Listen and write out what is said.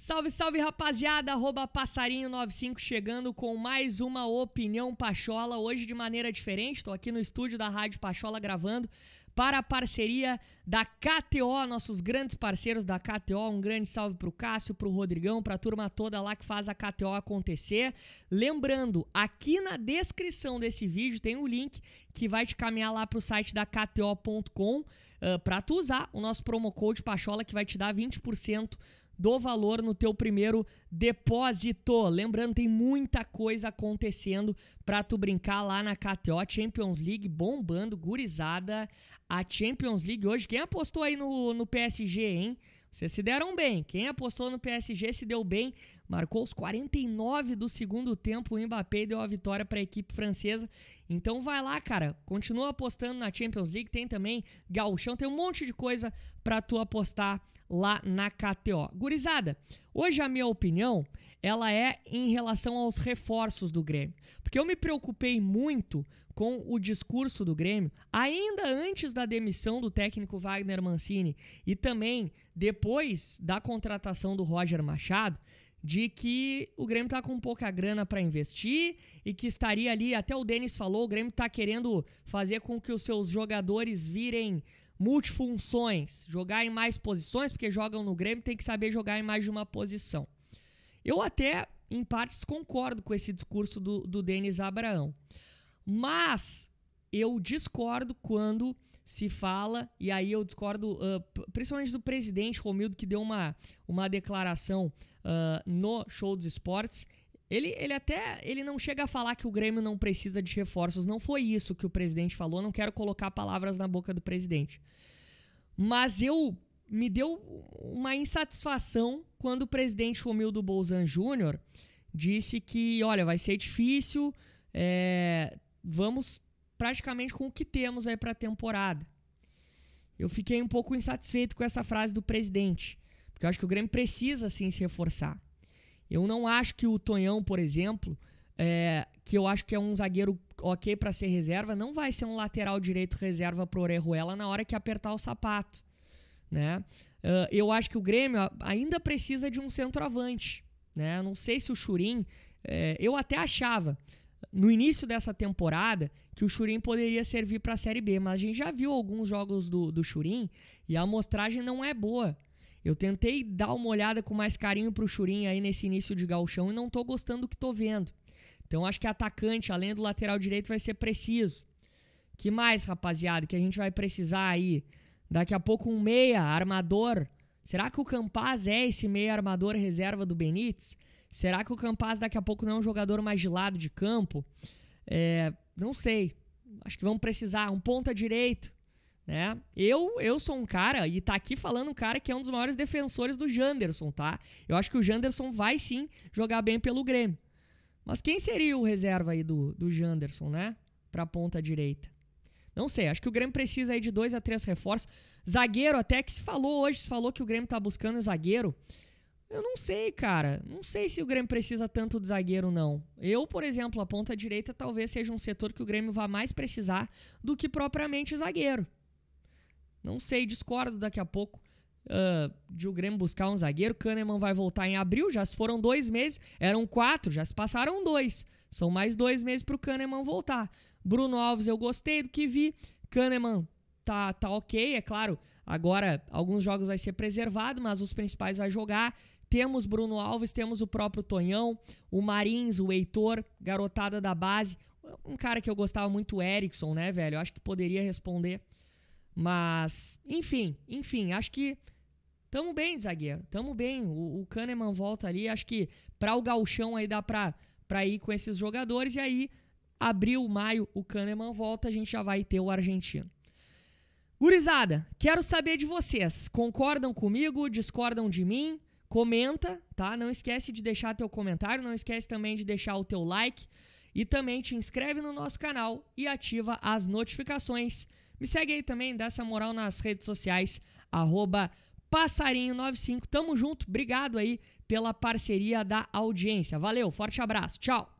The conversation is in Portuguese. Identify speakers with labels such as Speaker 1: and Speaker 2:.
Speaker 1: Salve, salve rapaziada, arroba passarinho95 chegando com mais uma opinião Pachola, hoje de maneira diferente, estou aqui no estúdio da Rádio Pachola gravando para a parceria da KTO, nossos grandes parceiros da KTO, um grande salve pro Cássio, pro Rodrigão, pra turma toda lá que faz a KTO acontecer. Lembrando, aqui na descrição desse vídeo tem o um link que vai te caminhar lá pro site da KTO.com, ah, para tu usar o nosso promo code Pachola que vai te dar 20% do valor no teu primeiro depósito. Lembrando, tem muita coisa acontecendo para tu brincar lá na KTO Champions League bombando, gurizada. A Champions League hoje, quem apostou aí no, no PSG, hein? Vocês se deram bem. Quem apostou no PSG se deu bem. Marcou os 49 do segundo tempo. O Mbappé deu a vitória para a equipe francesa. Então vai lá, cara. Continua apostando na Champions League. Tem também Gauchão. Tem um monte de coisa para tu apostar lá na KTO. Gurizada, hoje a minha opinião ela é em relação aos reforços do Grêmio. Porque eu me preocupei muito com o discurso do Grêmio, ainda antes da demissão do técnico Wagner Mancini e também depois da contratação do Roger Machado, de que o Grêmio tá com pouca grana para investir e que estaria ali, até o Denis falou, o Grêmio tá querendo fazer com que os seus jogadores virem multifunções, jogar em mais posições, porque jogam no Grêmio tem que saber jogar em mais de uma posição. Eu até, em partes, concordo com esse discurso do, do Denis Abraão. Mas eu discordo quando se fala, e aí eu discordo uh, principalmente do presidente Romildo, que deu uma, uma declaração uh, no show dos esportes. Ele, ele até ele não chega a falar que o Grêmio não precisa de reforços, não foi isso que o presidente falou, não quero colocar palavras na boca do presidente. Mas eu me deu uma insatisfação quando o presidente Romildo Bolzan Júnior disse que, olha, vai ser difícil, é, vamos praticamente com o que temos aí para a temporada. Eu fiquei um pouco insatisfeito com essa frase do presidente, porque eu acho que o Grêmio precisa sim se reforçar. Eu não acho que o Tonhão, por exemplo, é, que eu acho que é um zagueiro ok para ser reserva, não vai ser um lateral direito reserva para o Orejuela na hora que apertar o sapato. Né? Uh, eu acho que o Grêmio ainda precisa de um centroavante. Né? Não sei se o Churin. Eh, eu até achava no início dessa temporada que o Churin poderia servir para a Série B, mas a gente já viu alguns jogos do, do Churin e a amostragem não é boa. Eu tentei dar uma olhada com mais carinho pro Churin aí nesse início de galchão e não tô gostando do que tô vendo. Então acho que atacante, além do lateral direito, vai ser preciso. Que mais, rapaziada, que a gente vai precisar aí? Daqui a pouco um meia, armador. Será que o Campaz é esse meia armador reserva do Benítez? Será que o Campaz daqui a pouco não é um jogador mais de lado de campo? É, não sei. Acho que vamos precisar um ponta direito, né? Eu eu sou um cara e tá aqui falando um cara que é um dos maiores defensores do Janderson, tá? Eu acho que o Janderson vai sim jogar bem pelo Grêmio. Mas quem seria o reserva aí do do Janderson, né? Para ponta direita. Não sei, acho que o Grêmio precisa aí de dois a três reforços. Zagueiro até que se falou hoje, se falou que o Grêmio tá buscando zagueiro. Eu não sei, cara. Não sei se o Grêmio precisa tanto de zagueiro, não. Eu, por exemplo, a ponta direita talvez seja um setor que o Grêmio vá mais precisar do que propriamente zagueiro. Não sei, discordo daqui a pouco uh, de o Grêmio buscar um zagueiro. Kahneman vai voltar em abril, já se foram dois meses, eram quatro, já se passaram dois. São mais dois meses pro Kahneman voltar. Bruno Alves, eu gostei do que vi. Kahneman tá, tá ok, é claro. Agora, alguns jogos vai ser preservado, mas os principais vai jogar. Temos Bruno Alves, temos o próprio Tonhão, o Marins, o Heitor, garotada da base. Um cara que eu gostava muito, o Erickson, né, velho? Eu acho que poderia responder. Mas, enfim, enfim, acho que tamo bem, zagueiro. Tamo bem. O, o Kahneman volta ali. Acho que para o galchão aí dá pra, pra ir com esses jogadores. E aí abril, maio, o Kahneman volta, a gente já vai ter o argentino. Gurizada, quero saber de vocês. Concordam comigo? Discordam de mim? Comenta, tá? Não esquece de deixar teu comentário, não esquece também de deixar o teu like e também te inscreve no nosso canal e ativa as notificações. Me segue aí também, dá essa moral nas redes sociais, passarinho95. Tamo junto, obrigado aí pela parceria da audiência. Valeu, forte abraço, tchau!